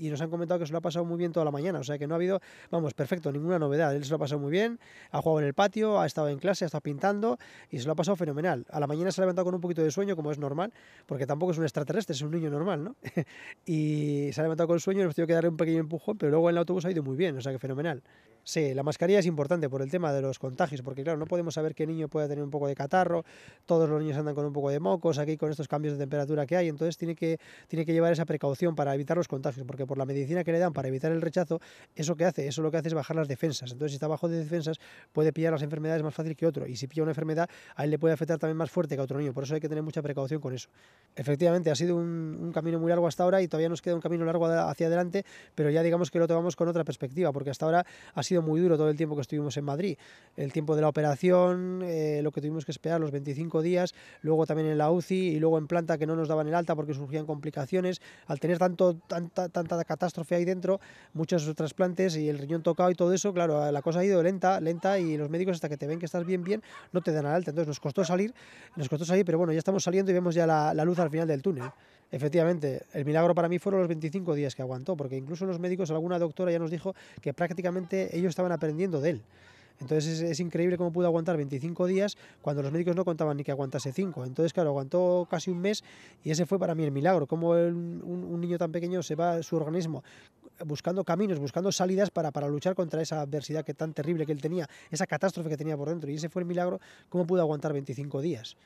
y nos han comentado que se lo ha pasado muy bien toda la mañana, o sea que no ha habido, vamos, perfecto, ninguna novedad. Él se lo ha pasado muy bien, ha jugado en el patio, ha estado en clase, ha estado pintando y se lo ha pasado fenomenal. A la mañana se ha levantado con un poquito de sueño, como es normal, porque tampoco es un extraterrestre, es un niño normal, ¿no? y se ha levantado con sueño, nos tenido que darle un pequeño empujón, pero luego en el autobús ha ido muy bien, o sea que fenomenal. Sí, la mascarilla es importante por el tema de los contagios, porque claro, no podemos saber qué niño puede tener un poco de catarro, todos los niños andan con un poco de mocos aquí con estos cambios de temperatura que hay, entonces tiene que, tiene que llevar esa precaución para evitar los contagios, porque por la medicina que le dan para evitar el rechazo, eso que hace, eso lo que hace es bajar las defensas. Entonces, si está bajo de defensas, puede pillar las enfermedades más fácil que otro. Y si pilla una enfermedad, a él le puede afectar también más fuerte que a otro niño. Por eso hay que tener mucha precaución con eso. Efectivamente, ha sido un, camino muy largo hasta ahora y todavía nos queda un camino largo hacia adelante, pero ya digamos que lo tomamos con otra perspectiva, porque hasta ahora ha sido muy duro todo el tiempo que estuvimos en Madrid. El tiempo de la operación, eh, lo que tuvimos que esperar, los 25 días, luego también en la UCI y luego en planta que no nos daban el alta porque surgían complicaciones. Al tener tanto, tanta, tanta catástrofe ahí dentro, muchas trasplantes y el riñón tocado y todo eso, claro, la cosa ha ido lenta, lenta y los médicos hasta que te ven que estás bien, bien, no te dan el alta. Entonces nos costó salir, nos costó salir, pero bueno, ya estamos saliendo y vemos ya la luz al final del túnel. Efectivamente, el milagro para mí fueron los 25 días que aguantó, porque incluso los médicos, alguna doctora ya nos dijo que prácticamente ellos estaban aprendiendo de él. Entonces es, increíble cómo pudo aguantar 25 días cuando los médicos no contaban ni que aguantase 5. Entonces, claro, aguantó casi un mes y ese fue para mí el milagro. Cómo un, niño tan pequeño se va su organismo buscando caminos, buscando salidas para, para luchar contra esa adversidad que tan terrible que él tenía, esa catástrofe que tenía por dentro. Y ese fue el milagro, cómo pudo aguantar 25 días.